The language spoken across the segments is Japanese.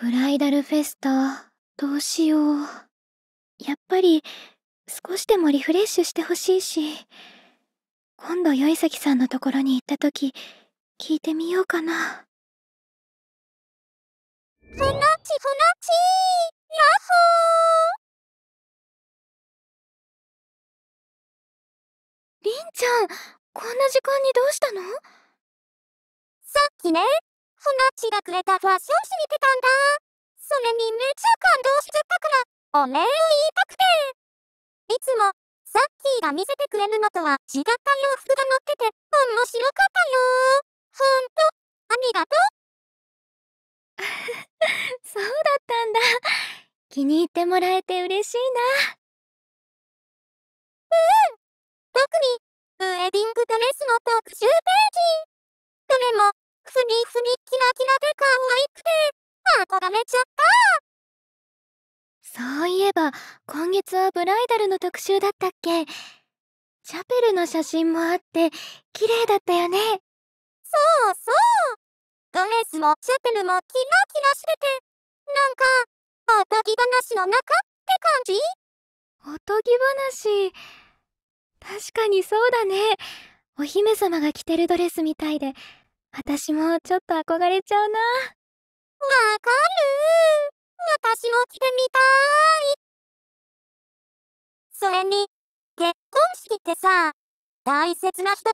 ブライダルフェスタ、どうしよう。やっぱり、少しでもリフレッシュしてほしいし、今度よいさきさんのところに行った時、聞いてみようかな。ふなちふなちやッほーりんちゃん、こんな時間にどうしたのさっきね、ふなっちがくれたファッション誌見てたんだ。それにめっちゃ感動しちゃったから、お礼を言いたくて。いつも、サッキーが見せてくれるのとは違った洋服が載ってて、面白かったよほんと、ありがとう。そうだったんだ。気に入ってもらえて嬉しいな。うん特に、ウェディングドレスの特集ページ。どれも、すみすみキラキラで可愛くて、憧れちゃったそういえば、今月はブライダルの特集だったっけチャペルの写真もあって、綺麗だったよね。そうそうドレスもチャペルもキラキラしてて、なんか、おとぎ話の中って感じおとぎ話。確かにそうだね。お姫様が着てるドレスみたいで、私もちょっと憧れちゃうな。わかる私も着てみたいそれに、結婚式ってさ、大切な人と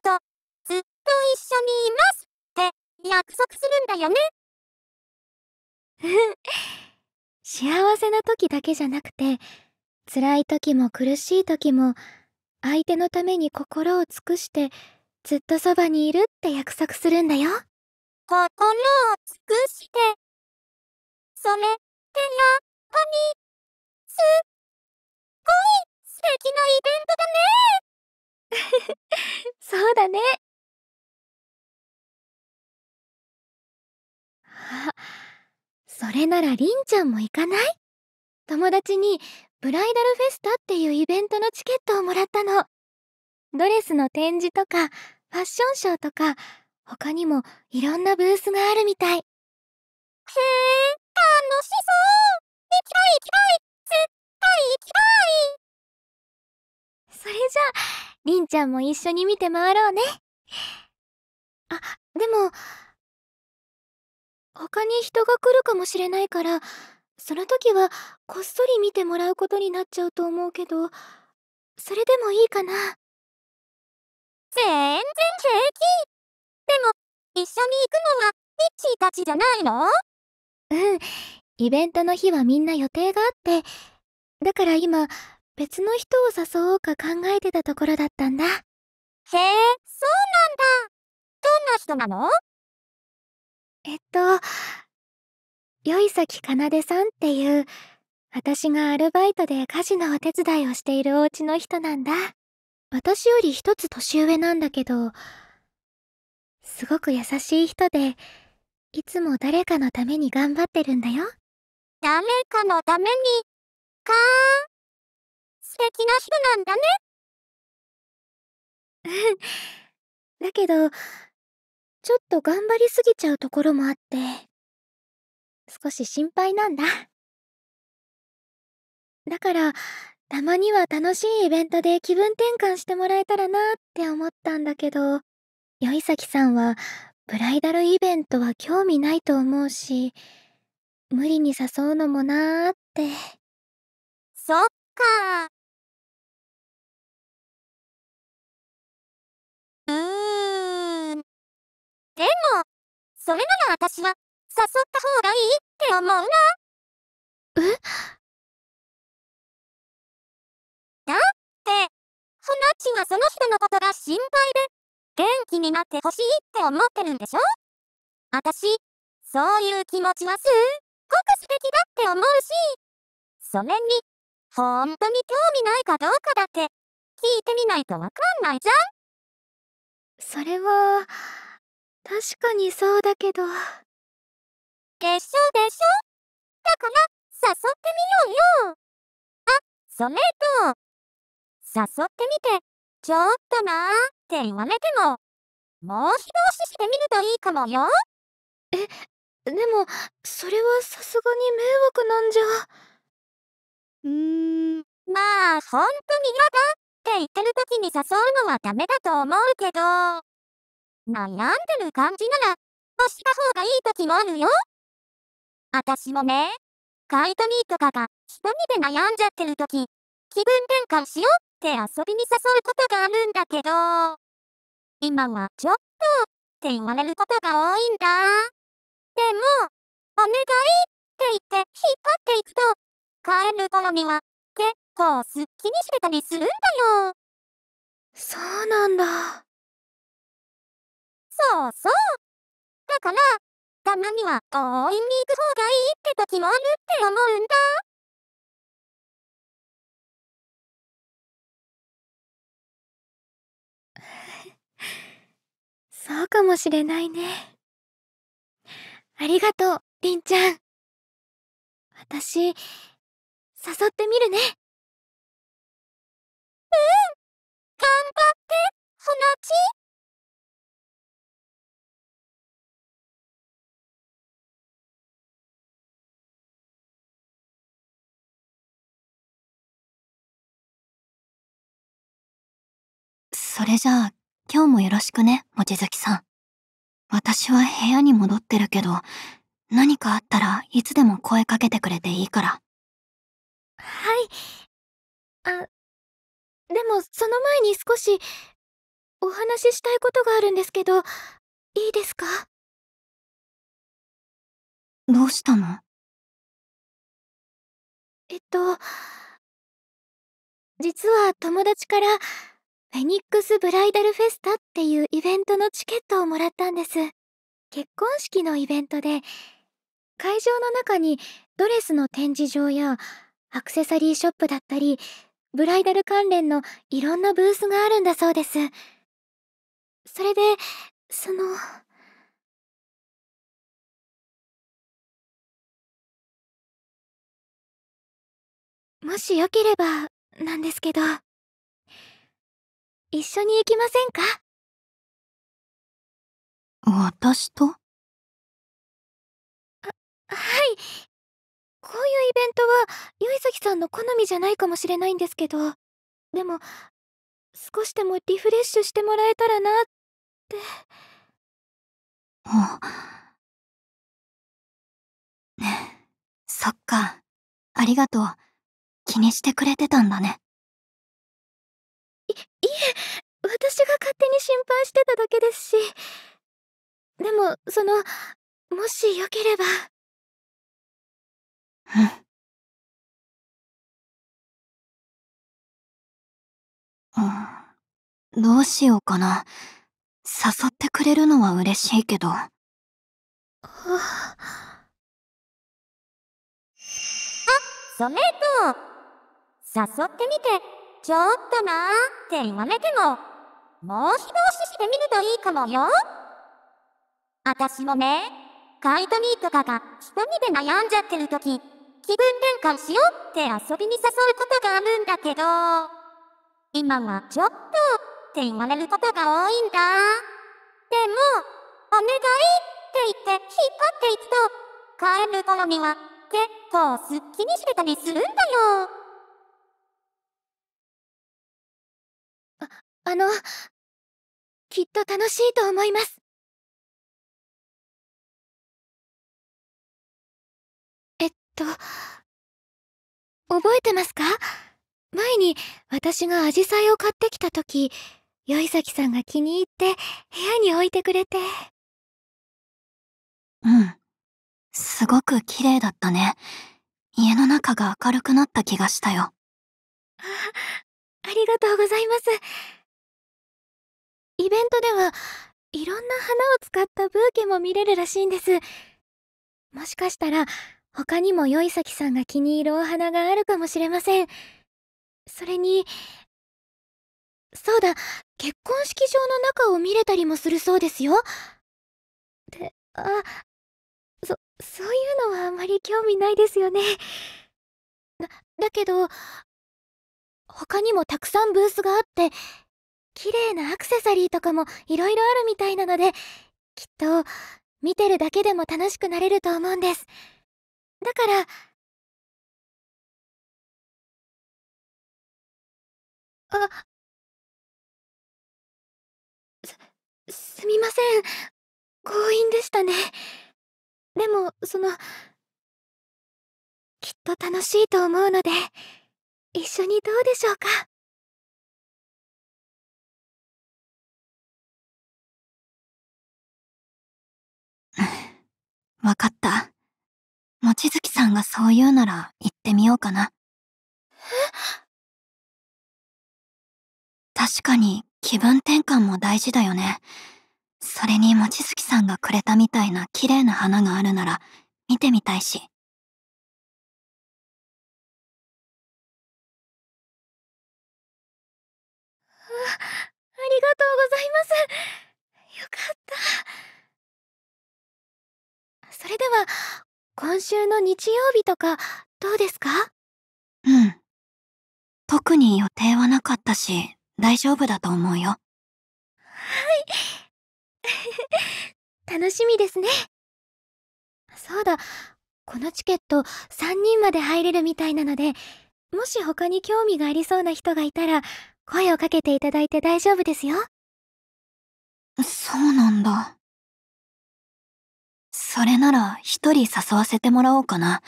ずっと一緒にいますって約束するんだよね。幸せな時だけじゃなくて、辛い時も苦しい時も、相手のために心を尽くして、ずっとそばにいるって約束するんだよ。心を尽くして。それってやっぱり、すっごい素敵なイベントだね。そうだね。あ、それならりんちゃんも行かない友達にブライダルフェスタっていうイベントのチケットをもらったの。ドレスの展示とか、ファッションショーとか、他にもいろんなブースがあるみたい。へえ、楽しそう行きたい行きたい絶対行きたいそれじゃあ、りんちゃんも一緒に見て回ろうね。あ、でも、他に人が来るかもしれないから、その時はこっそり見てもらうことになっちゃうと思うけど、それでもいいかな全然平気でも、一緒に行くのは、ミッチーたちじゃないのうん。イベントの日はみんな予定があって、だから今、別の人を誘おうか考えてたところだったんだ。へえ、そうなんだ。どんな人なのえっと、宵崎かなでさんっていう、私がアルバイトで家事のお手伝いをしているお家の人なんだ。私より一つ年上なんだけど、すごく優しい人で、いつも誰かのために頑張ってるんだよ。誰かのために、かーん。素敵な人なんだね。だけど、ちょっと頑張りすぎちゃうところもあって、少し心配なんだ。だから、たまには楽しいイベントで気分転換してもらえたらなって思ったんだけど、宵崎さんはブライダルイベントは興味ないと思うし、無理に誘うのもなーって。そっかうーん。でも、それなら私は誘った方がいいって思うな。えって、そなっちはその人のことが心配で、元気になってほしいって思ってるんでしょ私、そういう気持ちはすっごく素敵だって思うし、それに、ほんとに興味ないかどうかだって、聞いてみないとわかんないじゃんそれは、確かにそうだけど。でしょでしょだから、誘ってみようよあ、それと、誘ってみて、ちょっとなーって言われても、もう一押ししてみるといいかもよ。え、でも、それはさすがに迷惑なんじゃ。うーん、まあ、ほんとに嫌だって言ってる時に誘うのはダメだと思うけど、悩んでる感じなら、押した方がいい時もあるよ。あたしもね、カイトミーとかが一人で悩んじゃってる時、気分転換しようって遊びに誘うことがあるんだけど、今はちょっとって言われることが多いんだ。でも、お願いって言って引っ張っていくと、帰る頃には結構すっきりしてたりするんだよ。そうなんだ。そうそう。だから、たまには応援に行く方がいいって時もあるって思うんだ。そうかもしれないね。ありがとう、りんちゃん。私、誘ってみるね。うん頑張って、ほのちそれじゃあ今日もよろしくね、望月さん。私は部屋に戻ってるけど、何かあったらいつでも声かけてくれていいから。はい。あ、でもその前に少し、お話ししたいことがあるんですけど、いいですかどうしたのえっと、実は友達から、フェニックスブライダルフェスタっていうイベントのチケットをもらったんです。結婚式のイベントで、会場の中にドレスの展示場やアクセサリーショップだったり、ブライダル関連のいろんなブースがあるんだそうです。それで、その。もしよければ、なんですけど。一緒に行きませんか私とはいこういうイベントは結月さんの好みじゃないかもしれないんですけどでも少しでもリフレッシュしてもらえたらなってあねそっかありがとう気にしてくれてたんだね私が勝手に心配してただけですしでもそのもしよければうんどうしようかな誘ってくれるのは嬉しいけどあソメイト誘ってみてちょっとなーって言われても、もう少ししてみるといいかもよ。私もね、カイトミーとかが一人で悩んじゃってる時、気分転換しようって遊びに誘うことがあるんだけど、今はちょっとって言われることが多いんだ。でも、お願いって言って引っ張っていくと、帰る頃には結構すっきりしてたりするんだよ。あのきっと楽しいと思いますえっと覚えてますか前に私がアジサイを買ってきた時宵崎さんが気に入って部屋に置いてくれてうんすごく綺麗だったね家の中が明るくなった気がしたよあありがとうございますイベントではいろんな花を使ったブーケも見れるらしいんですもしかしたら他にもい崎さんが気に入るお花があるかもしれませんそれにそうだ結婚式場の中を見れたりもするそうですよであそそういうのはあんまり興味ないですよねだだけど他にもたくさんブースがあって綺麗なアクセサリーとかもいろいろあるみたいなので、きっと見てるだけでも楽しくなれると思うんです。だから、あ、す、すみません。強引でしたね。でも、その、きっと楽しいと思うので、一緒にどうでしょうか。わかった。望月さんがそう言うなら行ってみようかな。確かに気分転換も大事だよね。それに望月さんがくれたみたいな綺麗な花があるなら見てみたいし。ありがとうございます。よかった。それでは今週の日曜日とかどうですかうん特に予定はなかったし大丈夫だと思うよはい 楽しみですねそうだこのチケット3人まで入れるみたいなのでもし他に興味がありそうな人がいたら声をかけていただいて大丈夫ですよそうなんだそれなら一人誘わせてもらおうかな。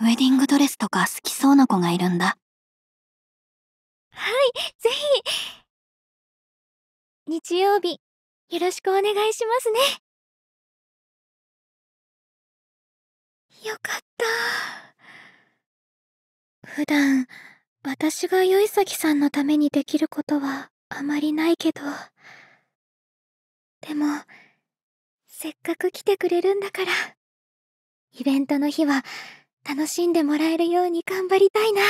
ウェディングドレスとか好きそうな子がいるんだ。はい、ぜひ。日曜日、よろしくお願いしますね。よかった。普段、私がヨイサキさんのためにできることはあまりないけど。でも、せっかく来てくれるんだからイベントの日は楽しんでもらえるように頑張りたいな